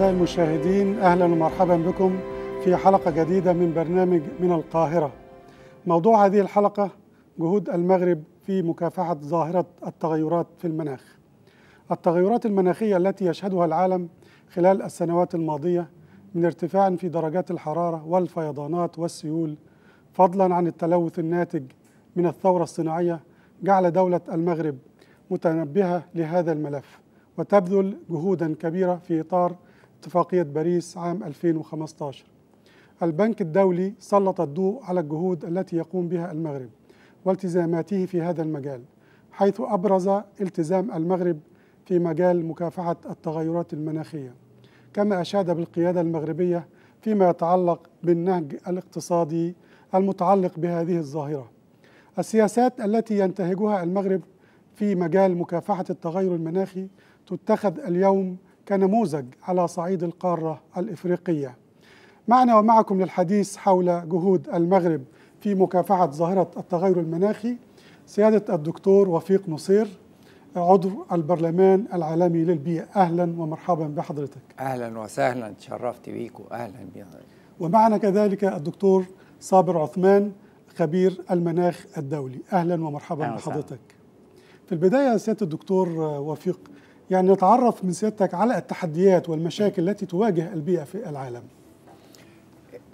أعزائي المشاهدين أهلا ومرحبا بكم في حلقة جديدة من برنامج من القاهرة موضوع هذه الحلقة جهود المغرب في مكافحة ظاهرة التغيرات في المناخ التغيرات المناخية التي يشهدها العالم خلال السنوات الماضية من ارتفاع في درجات الحرارة والفيضانات والسيول فضلا عن التلوث الناتج من الثورة الصناعية جعل دولة المغرب متنبهة لهذا الملف وتبذل جهودا كبيرة في إطار اتفاقية باريس عام 2015 البنك الدولي سلط الضوء على الجهود التي يقوم بها المغرب والتزاماته في هذا المجال حيث أبرز التزام المغرب في مجال مكافحة التغيرات المناخية كما أشاد بالقيادة المغربية فيما يتعلق بالنهج الاقتصادي المتعلق بهذه الظاهرة السياسات التي ينتهجها المغرب في مجال مكافحة التغير المناخي تتخذ اليوم كنموذج على صعيد القارة الإفريقية معنا ومعكم للحديث حول جهود المغرب في مكافحة ظاهرة التغير المناخي سيادة الدكتور وفيق نصير عضو البرلمان العالمي للبيئة أهلا ومرحبا بحضرتك أهلا وسهلا تشرفت بيك وأهلا بحضرتك ومعنا كذلك الدكتور صابر عثمان خبير المناخ الدولي أهلا ومرحبا أهلا بحضرتك في البداية سيادة الدكتور وفيق يعني نتعرف من سيادتك على التحديات والمشاكل التي تواجه البيئة في العالم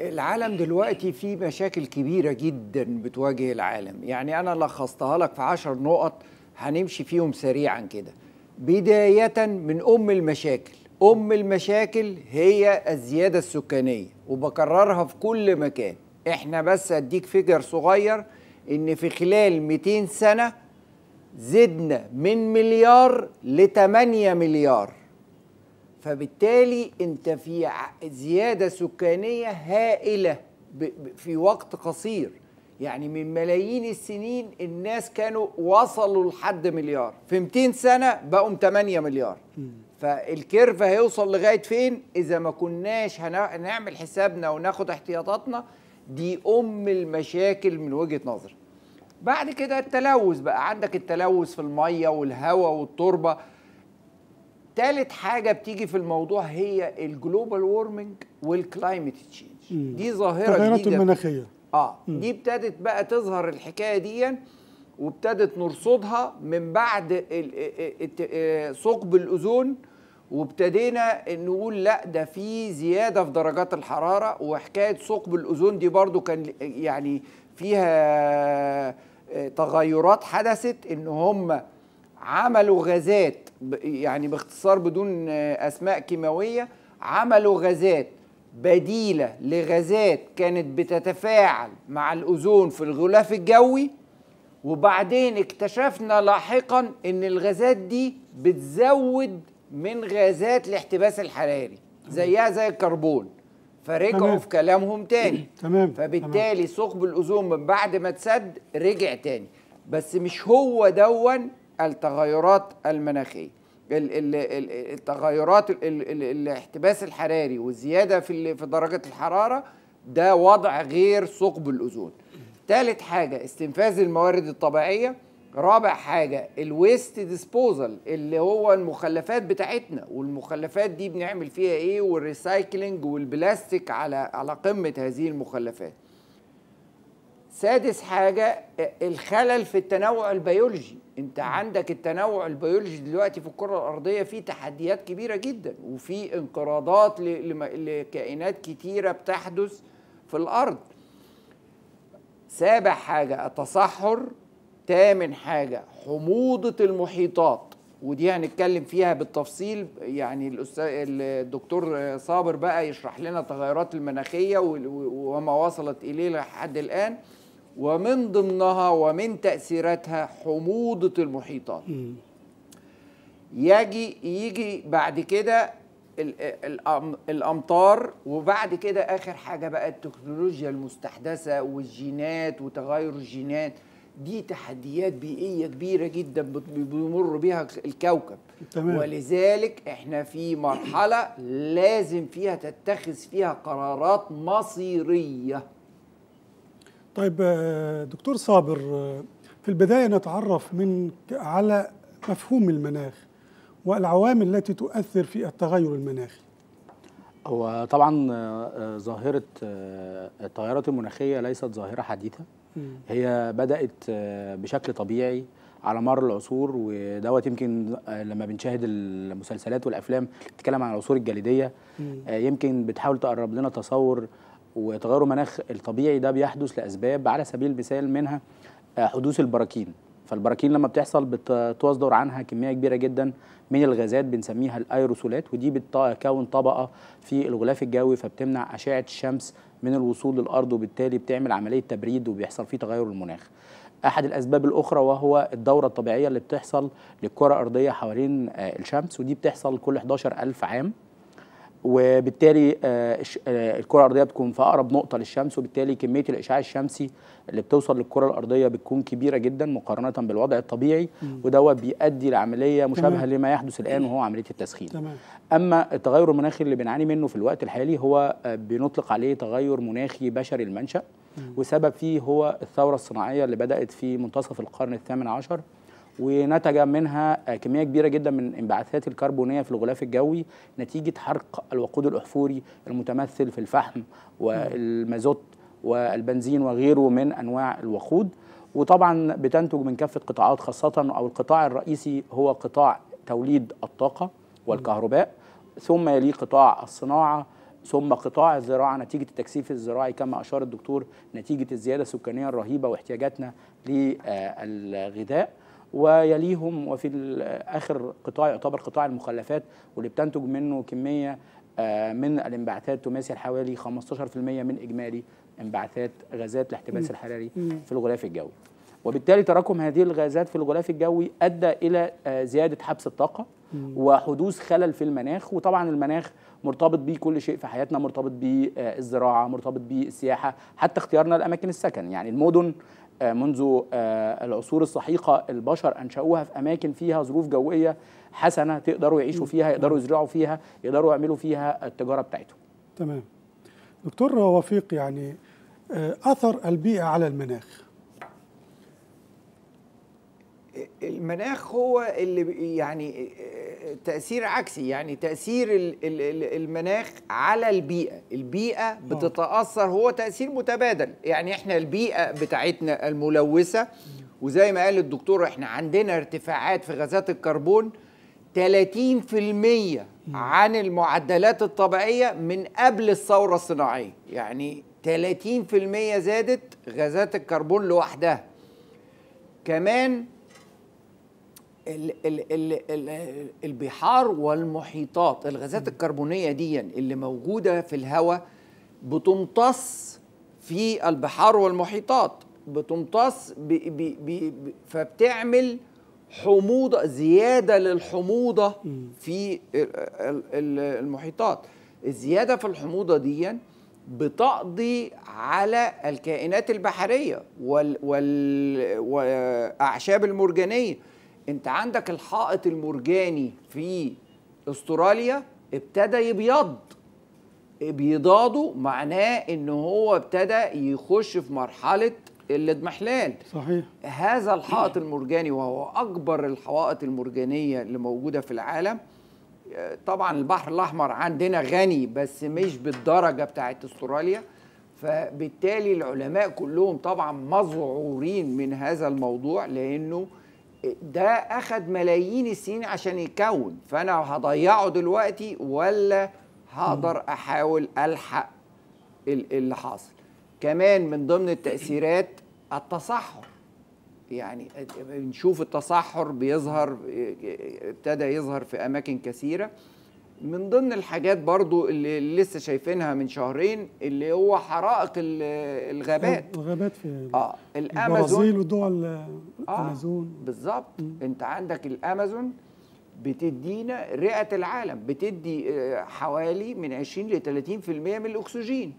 العالم دلوقتي فيه مشاكل كبيرة جدا بتواجه العالم يعني أنا لخصتها لك في عشر نقط هنمشي فيهم سريعا كده بداية من أم المشاكل أم المشاكل هي الزيادة السكانية وبكررها في كل مكان إحنا بس أديك فيجر صغير إن في خلال 200 سنة زدنا من مليار ل 8 مليار فبالتالي انت في زياده سكانيه هائله في وقت قصير يعني من ملايين السنين الناس كانوا وصلوا لحد مليار في 200 سنه بقوا 8 مليار فالكيرف هيوصل لغايه فين اذا ما كناش هنعمل حسابنا وناخد احتياطاتنا دي ام المشاكل من وجهه نظري بعد كده التلوث بقى عندك التلوث في الميه والهواء والتربه تالت حاجه بتيجي في الموضوع هي الجلوبال وورمنج والكلايمت تشينج دي ظاهره التغيرات المناخيه اه دي ابتدت بقى تظهر الحكايه دي وابتدت نرصدها من بعد ثقب الاوزون وابتدينا نقول لا ده في زياده في درجات الحراره وحكايه ثقب الاوزون دي برضو كان يعني فيها آه، تغيرات حدثت ان هم عملوا غازات يعني باختصار بدون آه، اسماء كيماويه عملوا غازات بديله لغازات كانت بتتفاعل مع الاوزون في الغلاف الجوي وبعدين اكتشفنا لاحقا ان الغازات دي بتزود من غازات الاحتباس الحراري زيها زي الكربون فرجعوا تمام. في كلامهم تاني تمام فبالتالي ثقب الاوزون من بعد ما اتسد رجع تاني بس مش هو دون التغيرات المناخيه التغيرات الاحتباس الحراري والزياده في درجه الحراره ده وضع غير ثقب الاوزون ثالث حاجه استنفاذ الموارد الطبيعيه رابع حاجة الويست ديسبوزال اللي هو المخلفات بتاعتنا والمخلفات دي بنعمل فيها ايه والريسايكلينج والبلاستيك على على قمة هذه المخلفات سادس حاجة الخلل في التنوع البيولوجي انت عندك التنوع البيولوجي دلوقتي في الكرة الأرضية فيه تحديات كبيرة جدا وفي انقراضات لكائنات كتيرة بتحدث في الأرض سابع حاجة التصحر تامن حاجة حموضة المحيطات ودي هنتكلم فيها بالتفصيل يعني الأستاذ الدكتور صابر بقى يشرح لنا التغيرات المناخية وما وصلت إليه لحد الآن ومن ضمنها ومن تأثيراتها حموضة المحيطات يجي يجي بعد كده الامطار وبعد كده اخر حاجه بقى التكنولوجيا المستحدثه والجينات وتغير الجينات دي تحديات بيئيه كبيره جدا بيمر بها الكوكب تمام. ولذلك احنا في مرحله لازم فيها تتخذ فيها قرارات مصيريه طيب آه، دكتور صابر آه، في البدايه نتعرف من على مفهوم المناخ والعوامل التي تؤثر في التغير المناخي هو طبعا آه، ظاهرة التغيرات المناخية ليست ظاهرة حديثة هي بدات آه، بشكل طبيعي على مر العصور ودوت يمكن آه، لما بنشاهد المسلسلات والافلام بتتكلم عن العصور الجليديه آه، يمكن بتحاول تقرب لنا تصور وتغير المناخ الطبيعي ده بيحدث لاسباب على سبيل المثال منها حدوث البراكين فالبراكين لما بتحصل بتصدر عنها كميه كبيره جدا من الغازات بنسميها الايروسولات ودي بتكون طبقه في الغلاف الجوي فبتمنع اشعه الشمس من الوصول للارض وبالتالي بتعمل عمليه تبريد وبيحصل فيه تغير المناخ احد الاسباب الاخرى وهو الدوره الطبيعيه اللي بتحصل للكره الارضيه حوالين آه، الشمس ودي بتحصل كل 11000 عام وبالتالي آه، آه، الكره الارضيه بتكون في اقرب نقطه للشمس وبالتالي كميه الاشعاع الشمسي اللي بتوصل للكره الارضيه بتكون كبيره جدا مقارنه بالوضع الطبيعي ودوت بيؤدي لعمليه مشابهه تمام. لما يحدث الان وهو عمليه التسخين تمام. اما التغير المناخي اللي بنعاني منه في الوقت الحالي هو آه، بنطلق عليه تغير مناخي بشري المنشا والسبب فيه هو الثوره الصناعيه اللي بدات في منتصف القرن الثامن عشر ونتج منها كميه كبيره جدا من الانبعاثات الكربونيه في الغلاف الجوي نتيجه حرق الوقود الاحفوري المتمثل في الفحم والمازوت والبنزين وغيره من انواع الوقود وطبعا بتنتج من كافه قطاعات خاصه او القطاع الرئيسي هو قطاع توليد الطاقه والكهرباء ثم يليه قطاع الصناعه ثم قطاع الزراعه نتيجه التكثيف الزراعي كما اشار الدكتور نتيجه الزياده السكانيه الرهيبه واحتياجاتنا للغذاء ويليهم وفي اخر قطاع يعتبر قطاع المخلفات واللي بتنتج منه كميه آه، من الانبعاثات تماثل حوالي 15% من اجمالي انبعاثات غازات الاحتباس الحراري في الغلاف الجوي وبالتالي تراكم هذه الغازات في الغلاف الجوي ادى الى آه، زياده حبس الطاقه وحدوث خلل في المناخ وطبعا المناخ مرتبط بيه كل شيء في حياتنا مرتبط بيه آه، الزراعه مرتبط بيه السياحه حتى اختيارنا لاماكن السكن يعني المدن آه، منذ آه، العصور السحيقه البشر انشاوها في اماكن فيها ظروف جويه حسنه تقدروا يعيشوا فيها يقدروا يزرعوا فيها يقدروا يعملوا فيها التجاره بتاعتهم. تمام. دكتور وفيق يعني آه، اثر البيئه على المناخ المناخ هو اللي يعني آه، آه، تاثير عكسي يعني تاثير المناخ على البيئه البيئه آه. بتتاثر هو تاثير متبادل يعني احنا البيئه بتاعتنا الملوثه وزي ما قال الدكتور احنا عندنا ارتفاعات في غازات الكربون 30% عن المعدلات الطبيعيه من قبل الثوره الصناعيه يعني 30% زادت غازات الكربون لوحدها كمان البحار والمحيطات الغازات الكربونيه دي اللي موجوده في الهواء بتمتص في البحار والمحيطات بتمتص بي بي بي فبتعمل حموضه زياده للحموضه في المحيطات الزياده في الحموضه دي بتقضي على الكائنات البحريه وأعشاب والاعشاب المرجانيه انت عندك الحائط المرجاني في استراليا ابتدى يبيض بيضاده معناه ان هو ابتدى يخش في مرحله الاضمحلال صحيح هذا الحائط المرجاني وهو اكبر الحوائط المرجانيه اللي موجوده في العالم طبعا البحر الاحمر عندنا غني بس مش بالدرجه بتاعت استراليا فبالتالي العلماء كلهم طبعا مذعورين من هذا الموضوع لانه ده أخد ملايين السنين عشان يتكون فأنا هضيعه دلوقتي ولا هقدر أحاول ألحق اللي حاصل كمان من ضمن التأثيرات التصحر يعني بنشوف التصحر بيظهر ابتدى يظهر في أماكن كثيرة من ضمن الحاجات برضو اللي لسه شايفينها من شهرين اللي هو حرائق الغابات الغابات في اه الامازون البرازيل ودول آه، الامازون آه بالظبط انت عندك الامازون بتدينا رئه العالم بتدي آه، حوالي من 20 ل 30% من الاكسجين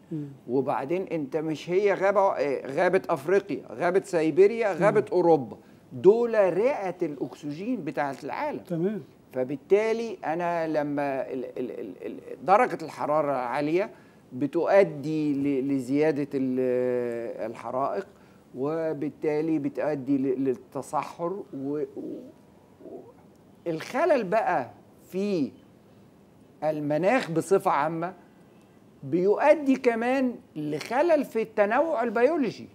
وبعدين انت مش هي غابه آه، غابه افريقيا غابه سيبيريا غابه اوروبا دول رئه الاكسجين بتاعت العالم تمام فبالتالي انا لما درجه الحراره عاليه بتؤدي لزياده الحرائق وبالتالي بتؤدي للتصحر والخلل بقى في المناخ بصفه عامه بيؤدي كمان لخلل في التنوع البيولوجي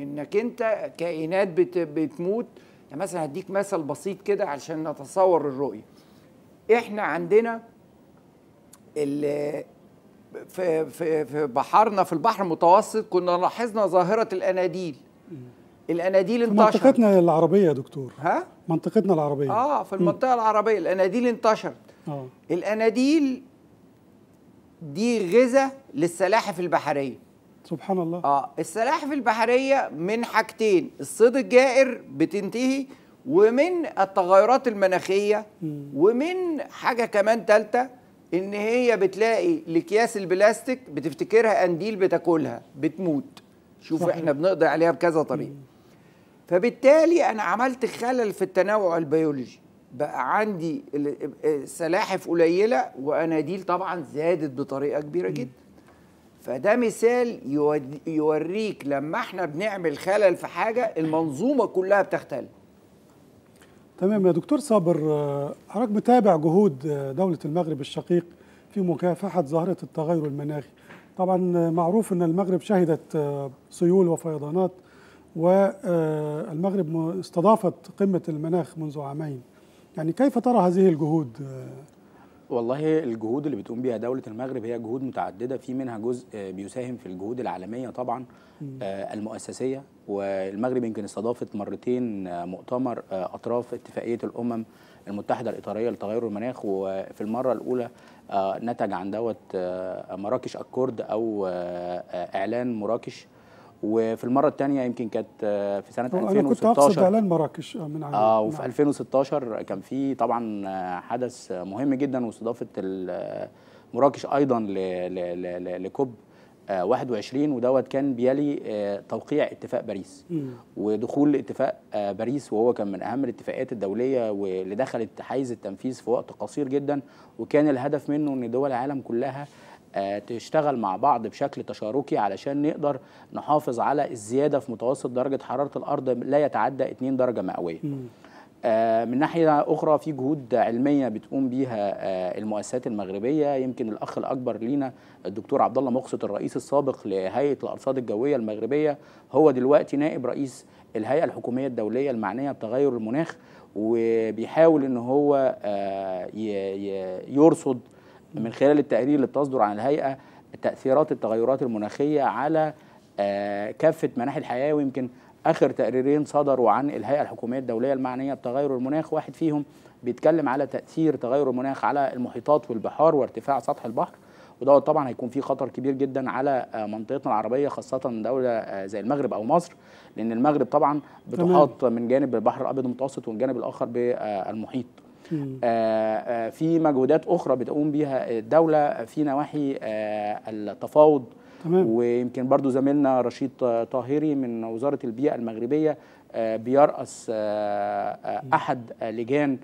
انك انت كائنات بتموت يعني مثلا هديك مثل بسيط كده علشان نتصور الرؤيه احنا عندنا في في في بحرنا في البحر المتوسط كنا لاحظنا ظاهره الاناديل الاناديل انتشرت منطقتنا العربيه يا دكتور ها منطقتنا العربيه اه في المنطقه م. العربيه الاناديل انتشرت اه الاناديل دي غذاء للسلاحف البحريه سبحان الله اه السلاحف البحريه من حاجتين الصيد الجائر بتنتهي ومن التغيرات المناخيه ومن حاجه كمان ثالثه ان هي بتلاقي الاكياس البلاستيك بتفتكرها قنديل بتاكلها بتموت شوف صحيح. احنا بنقضي عليها بكذا طريقه فبالتالي انا عملت خلل في التنوع البيولوجي بقى عندي سلاحف قليله واناديل طبعا زادت بطريقه كبيره جدا فده مثال يوريك لما احنا بنعمل خلل في حاجه المنظومه كلها بتختل تمام يا دكتور صابر آه، حضرتك متابع جهود آه، دوله المغرب الشقيق في مكافحه ظاهره التغير المناخي طبعا آه، معروف ان المغرب شهدت سيول وفيضانات والمغرب استضافت قمه المناخ منذ عامين يعني كيف ترى هذه الجهود والله الجهود اللي بتقوم بيها دولة المغرب هي جهود متعددة في منها جزء بيساهم في الجهود العالمية طبعا آه، المؤسسية والمغرب يمكن استضافت مرتين آه، مؤتمر آه، أطراف اتفاقية الأمم المتحدة الإطارية لتغير المناخ وفي المرة الأولى نتج عن دوت مراكش أكورد أو إعلان مراكش وفي المره الثانيه يمكن كانت آه، في سنه 2016 انا كنت اقصد اعلان مراكش آه، من عام اه وفي نعم. 2016 كان في طبعا آه، حدث مهم جدا واستضافه مراكش ايضا لكوب 21 ودوت كان بيلي توقيع اتفاق باريس ودخول اتفاق باريس وهو كان من اهم الاتفاقات الدوليه واللي دخلت حيز التنفيذ في وقت قصير جدا وكان الهدف منه ان دول العالم كلها آه، تشتغل مع بعض بشكل تشاركي علشان نقدر نحافظ على الزيادة في متوسط درجة حرارة الأرض لا يتعدى 2 درجة مئوية آه، من ناحية أخرى في جهود علمية بتقوم بيها آه، المؤسسات المغربية يمكن الأخ الأكبر لينا الدكتور عبد الله مقصد الرئيس السابق لهيئة الأرصاد الجوية المغربية هو دلوقتي نائب رئيس الهيئة الحكومية الدولية المعنية بتغير المناخ وبيحاول إن هو يرصد من خلال التقارير اللي بتصدر عن الهيئه تاثيرات التغيرات المناخيه على آه، كافه مناحي الحياه ويمكن اخر تقريرين صدروا عن الهيئه الحكوميه الدوليه المعنيه بتغير المناخ واحد فيهم بيتكلم على تاثير تغير المناخ على المحيطات والبحار وارتفاع سطح البحر ودوت طبعا هيكون فيه خطر كبير جدا على آه، منطقتنا العربيه خاصه دوله آه، زي المغرب او مصر لان المغرب طبعا بتحاط من جانب البحر الابيض المتوسط والجانب الاخر بالمحيط آه، آه، في مجهودات أخرى بتقوم بيها الدولة في نواحي آه، التفاوض تمام. ويمكن برضو زميلنا رشيد طاهري من وزارة البيئة المغربية بيرأس أحد لجان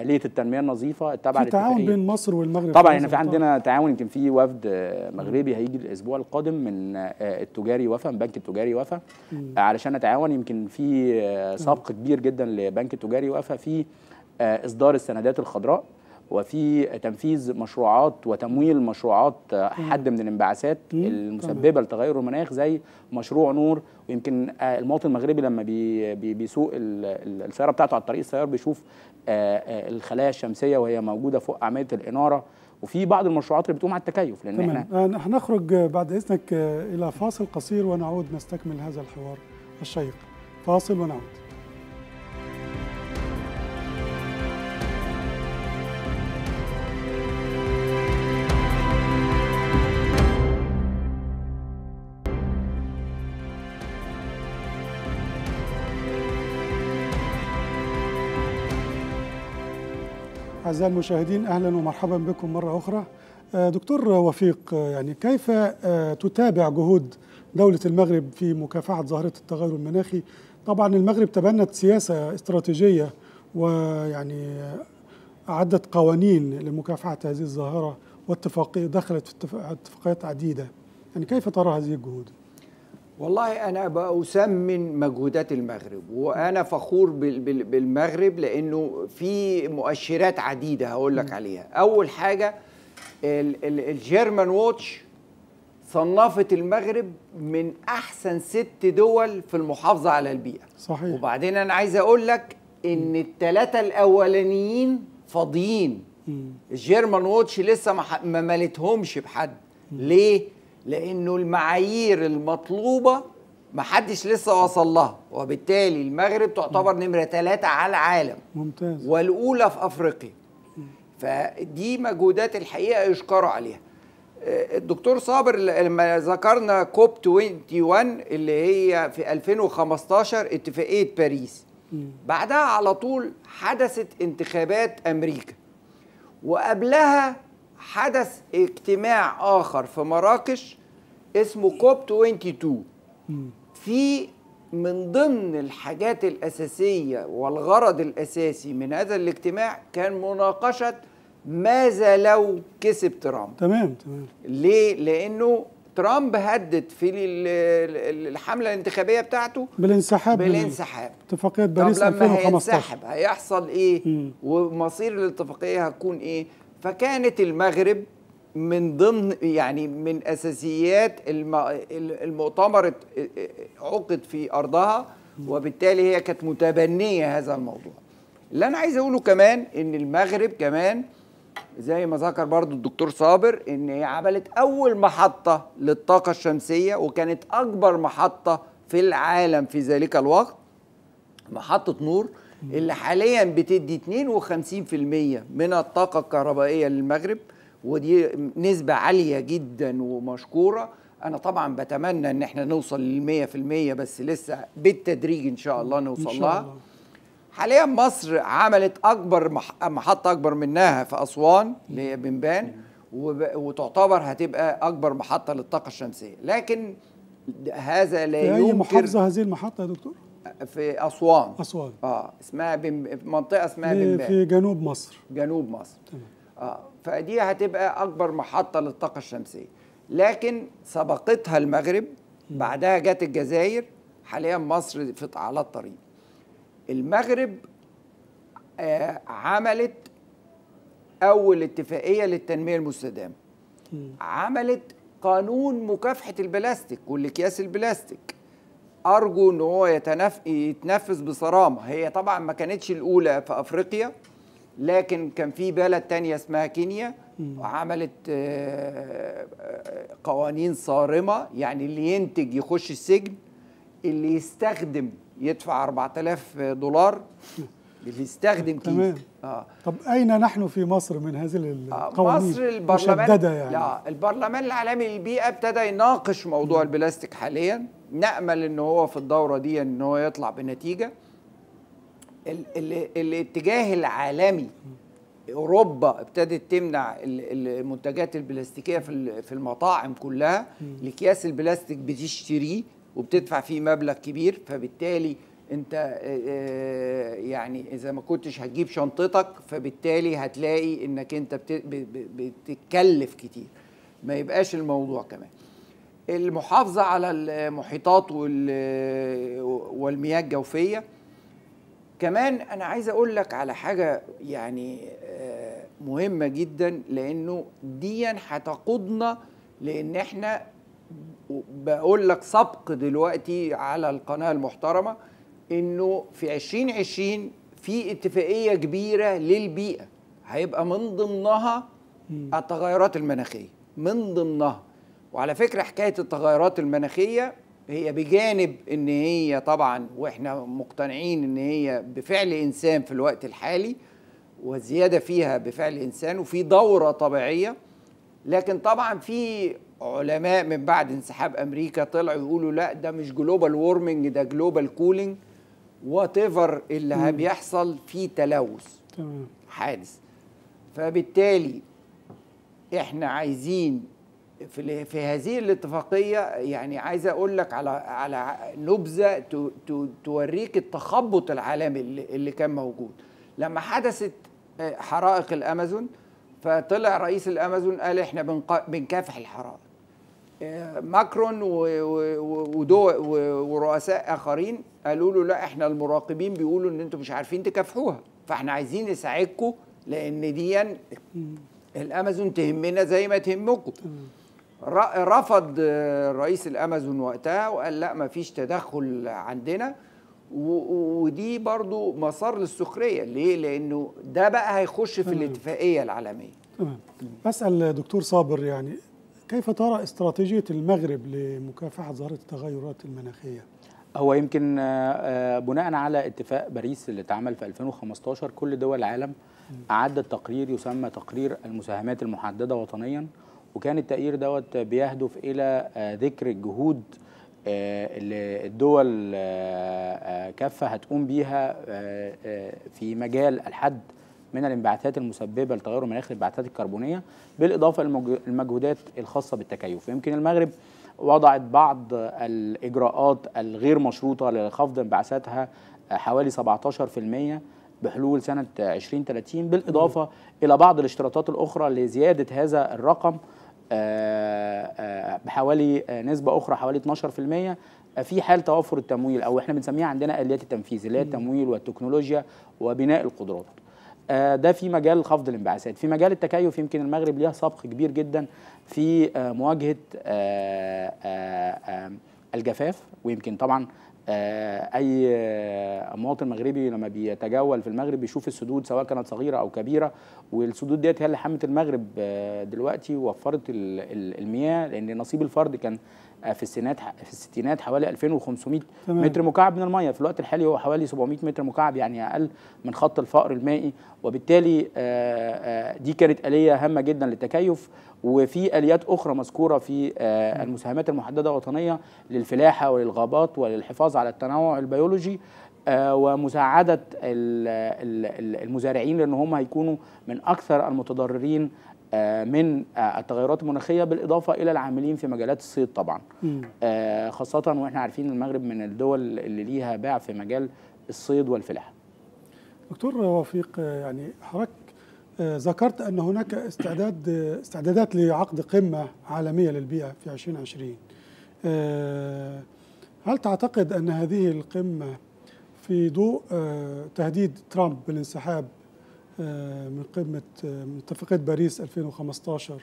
آلية التنمية النظيفة التابعة في تعاون بين مصر والمغرب طبعا احنا في عندنا تعاون يمكن في وفد مغربي هيجي الأسبوع القادم من التجاري وفا من بنك التجاري وفا علشان نتعاون يمكن في سبق كبير جدا لبنك التجاري وفا في آه، اصدار السندات الخضراء وفي تنفيذ مشروعات وتمويل مشروعات آه، حد من الانبعاثات المسببه لتغير المناخ زي مشروع نور ويمكن آه، المواطن المغربي لما بيسوق السياره بتاعته على الطريق السيار بيشوف الخلايا الشمسيه وهي موجوده فوق اعمده الاناره وفي بعض المشروعات اللي بتقوم على التكيف لان تمام. احنا هنخرج بعد اذنك الى فاصل قصير ونعود نستكمل هذا الحوار الشيق فاصل ونعود أعزائي المشاهدين أهلا ومرحبا بكم مرة أخرى آه، دكتور وفيق آه، يعني كيف آه، تتابع جهود دولة المغرب في مكافحة ظاهرة التغير المناخي طبعا المغرب تبنت سياسة استراتيجية ويعني أعدت قوانين لمكافحة هذه الظاهرة واتفاقية دخلت في اتفاقيات عديدة يعني كيف ترى هذه الجهود؟ والله انا بسمن مجهودات المغرب وانا فخور بالمغرب لانه في مؤشرات عديده هقول لك عليها اول حاجه الجيرمان ووتش صنفت المغرب من احسن ست دول في المحافظه على البيئه صحيح وبعدين انا عايز اقول لك ان الثلاثه الاولانيين فاضيين الجيرمان ووتش لسه ما ملتهمش بحد ليه لانه المعايير المطلوبه محدش لسه وصل لها وبالتالي المغرب تعتبر نمره ثلاثة على العالم ممتاز والاولى في افريقيا فدي مجهودات الحقيقه يشكروا عليها آه، الدكتور صابر لما ذكرنا كوب 21 اللي هي في 2015 اتفاقيه باريس بعدها على طول حدثت انتخابات امريكا وقبلها حدث اجتماع اخر في مراكش اسمه كوب 22 في من ضمن الحاجات الاساسيه والغرض الاساسي من هذا الاجتماع كان مناقشه ماذا لو كسب ترامب تمام تمام ليه لانه ترامب هدد في الحمله الانتخابيه بتاعته بالانسحاب بالانسحاب اتفاقيه باريس 2015 طب لما هينسحب هيحصل ايه مم. ومصير الاتفاقيه هتكون ايه فكانت المغرب من ضمن يعني من اساسيات المؤتمر عقد في ارضها وبالتالي هي كانت متبنيه هذا الموضوع. اللي انا عايز اقوله كمان ان المغرب كمان زي ما ذكر برضو الدكتور صابر ان هي عملت اول محطه للطاقه الشمسيه وكانت اكبر محطه في العالم في ذلك الوقت محطه نور اللي حاليا بتدي 52% من الطاقه الكهربائيه للمغرب ودي نسبه عاليه جدا ومشكوره انا طبعا بتمنى ان احنا نوصل لل 100% بس لسه بالتدريج ان شاء الله نوصل إن شاء الله. لها حاليا مصر عملت اكبر محطه اكبر منها في اسوان اللي هي بنبان وتعتبر هتبقى اكبر محطه للطاقه الشمسيه لكن هذا لا في اي محافظه هذه المحطه يا دكتور في اسوان اسوان اه اسمها بم... منطقه اسمها بمباري في جنوب مصر جنوب مصر تمام اه فدي هتبقى اكبر محطه للطاقه الشمسيه لكن سبقتها المغرب بعدها جت الجزائر حاليا مصر في على الطريق المغرب آه عملت اول اتفاقيه للتنميه المستدامه عملت قانون مكافحه البلاستيك والاكياس البلاستيك ارجو ان هو يتنف... يتنفذ بصرامه هي طبعا ما كانتش الاولى في افريقيا لكن كان في بلد تانية اسمها كينيا وعملت آه، قوانين صارمة يعني اللي ينتج يخش السجن اللي يستخدم يدفع 4000 دولار اللي يستخدم كينيا تمام آه. طب أين نحن في مصر من هذه آه، القوانين مصر البرلمان يعني؟ لا البرلمان العالمي للبيئة ابتدى يناقش موضوع البلاستيك حاليا نامل ان هو في الدوره دي ان هو يطلع بنتيجه ال ال الاتجاه العالمي اوروبا ابتدت تمنع المنتجات البلاستيكيه في في المطاعم كلها الاكياس البلاستيك بتشتريه وبتدفع فيه مبلغ كبير فبالتالي انت يعني اذا ما كنتش هتجيب شنطتك فبالتالي هتلاقي انك انت بتتكلف كتير ما يبقاش الموضوع كمان المحافظة على المحيطات والمياه الجوفية كمان أنا عايز أقول لك على حاجة يعني آه، مهمة جدا لأنه دي هتقودنا لأن إحنا بقول لك سبق دلوقتي على القناة المحترمة إنه في 2020 في اتفاقية كبيرة للبيئة هيبقى من ضمنها التغيرات المناخية من ضمنها وعلى فكرة حكاية التغيرات المناخية هي بجانب ان هي طبعا واحنا مقتنعين ان هي بفعل انسان في الوقت الحالي وزياده فيها بفعل انسان وفي دوره طبيعيه لكن طبعا في علماء من بعد انسحاب امريكا طلعوا يقولوا لا ده مش جلوبال وورمنج ده جلوبال كولينج وات ايفر اللي بيحصل في تلوث حادث فبالتالي احنا عايزين في في هذه الاتفاقيه يعني عايز اقول لك على على نبذه توريك التخبط العالمي اللي كان موجود لما حدثت آه، حرائق الامازون فطلع رئيس الامازون قال احنا بنكافح الحرائق آه، ماكرون ورؤساء اخرين قالوا له لا احنا المراقبين بيقولوا ان انتم مش عارفين تكافحوها فاحنا عايزين نساعدكم لان دي الامازون تهمنا زي ما تهمكم رفض رئيس الامازون وقتها وقال لا ما فيش تدخل عندنا ودي برضو مسار للسخريه ليه لانه ده بقى هيخش في الاتفاقيه العالميه تمام بسال دكتور صابر يعني كيف ترى استراتيجيه المغرب لمكافحه ظاهره التغيرات المناخيه هو يمكن آه، آه، بناء على اتفاق باريس اللي اتعمل في 2015 كل دول العالم أعدت تقرير يسمى تقرير المساهمات المحددة وطنيا وكان التقرير دوت بيهدف الى آه، ذكر الجهود آه، اللي الدول آه، كافه هتقوم بيها في مجال الحد من الانبعاثات المسببه لتغير مناخ الانبعاثات الكربونيه بالاضافه للمجهودات الخاصه بالتكيف يمكن المغرب وضعت بعض الاجراءات الغير مشروطه لخفض انبعاثاتها حوالي 17% بحلول سنة 2030 بالإضافة إلى بعض الاشتراطات الأخرى لزيادة هذا الرقم آه، آه، بحوالي آه، نسبة أخرى حوالي 12% في حال توفر التمويل أو إحنا بنسميها عندنا آليات التنفيذ اللي هي التمويل والتكنولوجيا وبناء القدرات ده في مجال خفض الانبعاثات في مجال التكيف يمكن المغرب ليها سبق كبير جدا في مواجهة الجفاف ويمكن طبعا آه، اي آه، مواطن مغربي لما بيتجول في المغرب بيشوف السدود سواء كانت صغيره او كبيره والسدود ديت هي اللي حمت المغرب آه، دلوقتي ووفرت المياه لان نصيب الفرد كان آه، في الستينات في الستينات حوالي 2500 تمام. متر مكعب من الميه في الوقت الحالي هو حوالي 700 متر مكعب يعني اقل من خط الفقر المائي وبالتالي آه، آه، دي كانت اليه هامه جدا للتكيف وفي اليات اخرى مذكوره في المساهمات المحدده وطنيه للفلاحه وللغابات وللحفاظ على التنوع البيولوجي ومساعده المزارعين لان هم هيكونوا من اكثر المتضررين آه، من آه، التغيرات المناخيه بالاضافه الى العاملين في مجالات الصيد طبعا آه، خاصه واحنا عارفين المغرب من الدول اللي ليها باع في مجال الصيد والفلاحه دكتور وفيق يعني حضرتك ذكرت ان هناك استعداد استعدادات لعقد قمه عالميه للبيئه في 2020 هل تعتقد ان هذه القمه في ضوء تهديد ترامب بالانسحاب آه، من قمة آه، من اتفاقية باريس 2015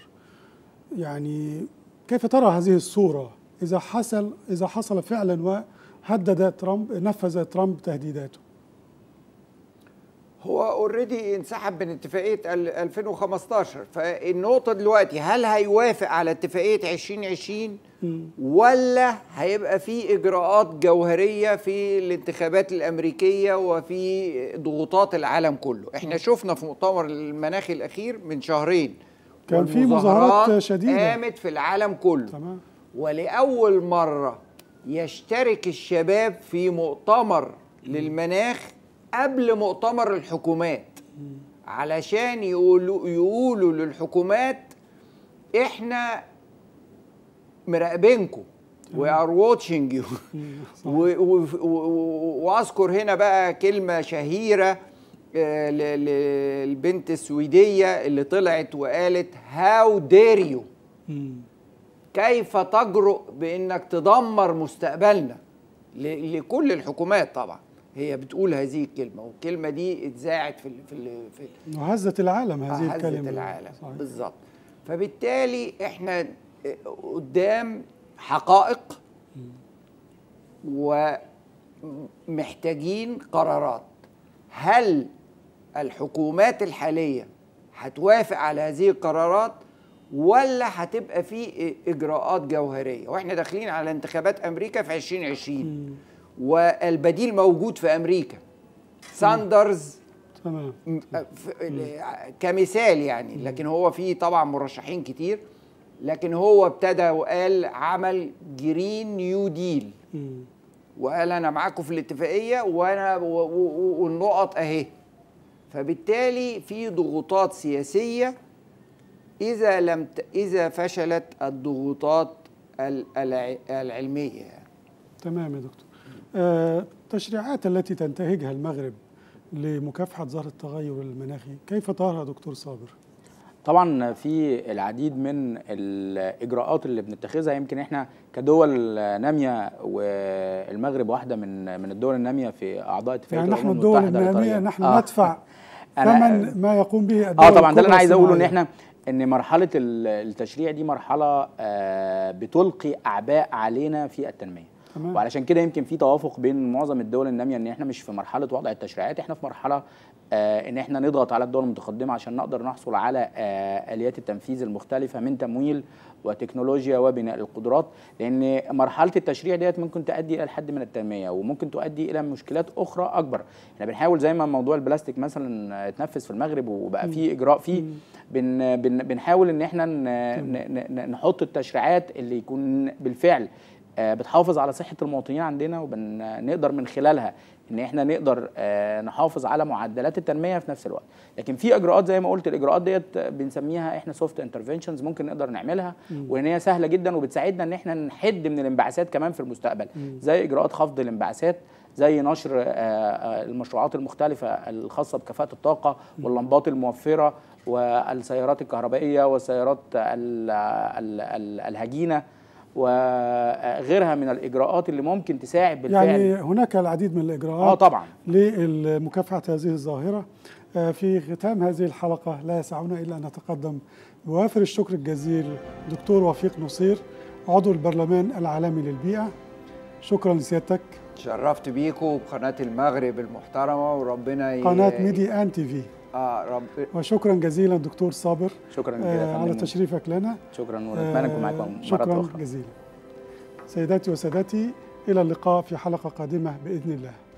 يعني كيف ترى هذه الصورة إذا حصل إذا حصل فعلا وهدد ترامب نفذ ترامب تهديداته هو اوريدي انسحب من اتفاقيه 2015 فالنقطه دلوقتي هل هيوافق على اتفاقيه 2020 ولا هيبقى في اجراءات جوهريه في الانتخابات الامريكيه وفي ضغوطات العالم كله احنا شفنا في مؤتمر المناخ الاخير من شهرين كان في مظاهرات شديده قامت في العالم كله تمام ولاول مره يشترك الشباب في مؤتمر للمناخ قبل مؤتمر الحكومات علشان يقولوا يقولوا للحكومات احنا مراقبينكم وي ار واتشنج يو واذكر هنا بقى كلمه شهيره آه، للبنت السويديه اللي طلعت وقالت هاو دير يو كيف تجرؤ بانك تدمر مستقبلنا لكل الحكومات طبعا هي بتقول هذه الكلمه والكلمه دي اتذاعت في في في وهزة العالم هذه آه، هزت الكلمه هزت العالم بالظبط فبالتالي احنا آه، قدام حقائق ومحتاجين قرارات هل الحكومات الحاليه هتوافق على هذه القرارات ولا هتبقى في اجراءات جوهريه واحنا داخلين على انتخابات امريكا في 2020 والبديل موجود في امريكا ساندرز تمام كمثال يعني لكن هو في طبعا مرشحين كتير لكن هو ابتدى وقال عمل جرين نيو ديل وقال انا معاكم في الاتفاقيه وانا والنقط اهي فبالتالي في ضغوطات سياسيه اذا لم ت... اذا فشلت الضغوطات العلميه يعني. تمام يا دكتور التشريعات آه، التي تنتهجها المغرب لمكافحة ظهر التغير المناخي كيف ترى دكتور صابر؟ طبعا في العديد من الاجراءات اللي بنتخذها يمكن احنا كدول ناميه والمغرب واحده من من الدول الناميه في اعضاء اتفاقيه يعني نحن الدول الناميه نحن آه ندفع ثمن ما يقوم به الدول اه طبعا ده اللي انا عايز اقوله ان احنا ان مرحله التشريع دي مرحله آه بتلقي اعباء علينا في التنميه تمام. وعلشان كده يمكن في توافق بين معظم الدول الناميه ان احنا مش في مرحله وضع التشريعات احنا في مرحله آه ان احنا نضغط على الدول المتقدمه عشان نقدر نحصل على آه اليات التنفيذ المختلفه من تمويل وتكنولوجيا وبناء القدرات لان مرحله التشريع ديت ممكن تؤدي الى الحد من التنميه وممكن تؤدي الى مشكلات اخرى اكبر احنا بنحاول زي ما موضوع البلاستيك مثلا اتنفذ في المغرب وبقى في اجراء فيه بن بن بنحاول ان احنا نحط التشريعات اللي يكون بالفعل آه، بتحافظ على صحه المواطنين عندنا وبنقدر من خلالها ان احنا نقدر آه، نحافظ على معدلات التنميه في نفس الوقت لكن في اجراءات زي ما قلت الاجراءات ديت بنسميها احنا سوفت انترفنشنز ممكن نقدر نعملها وان هي سهله جدا وبتساعدنا ان احنا نحد من الانبعاثات كمان في المستقبل زي اجراءات خفض الانبعاثات زي نشر آه، المشروعات المختلفه الخاصه بكفاءه الطاقه واللمبات الموفره والسيارات الكهربائيه والسيارات الهجينه وغيرها من الاجراءات اللي ممكن تساعد بالفعل يعني هناك العديد من الاجراءات اه طبعا لمكافحه هذه الظاهره آه، في ختام هذه الحلقه لا يسعنا الا ان نتقدم بوافر الشكر الجزيل دكتور وفيق نصير عضو البرلمان العالمي للبيئه شكرا لسيادتك تشرفت بيكم وبقناه المغرب المحترمه وربنا ي... قناه ميدي ان تي في آه، رب وشكرا جزيلا دكتور صابر شكرا آه، جزيلا على تشريفك لنا شكرا ونتمنى آه، نكون معاكم مرة شكرا اخرى شكرا جزيلا سيداتي وسادتي الى اللقاء في حلقه قادمه باذن الله